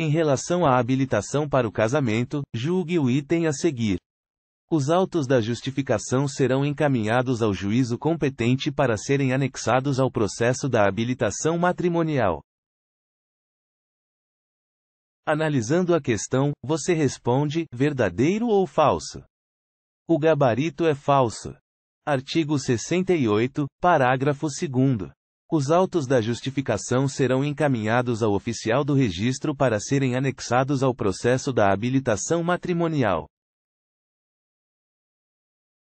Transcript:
Em relação à habilitação para o casamento, julgue o item a seguir. Os autos da justificação serão encaminhados ao juízo competente para serem anexados ao processo da habilitação matrimonial. Analisando a questão, você responde: verdadeiro ou falso? O gabarito é falso. Artigo 68, parágrafo 2. Os autos da justificação serão encaminhados ao oficial do registro para serem anexados ao processo da habilitação matrimonial.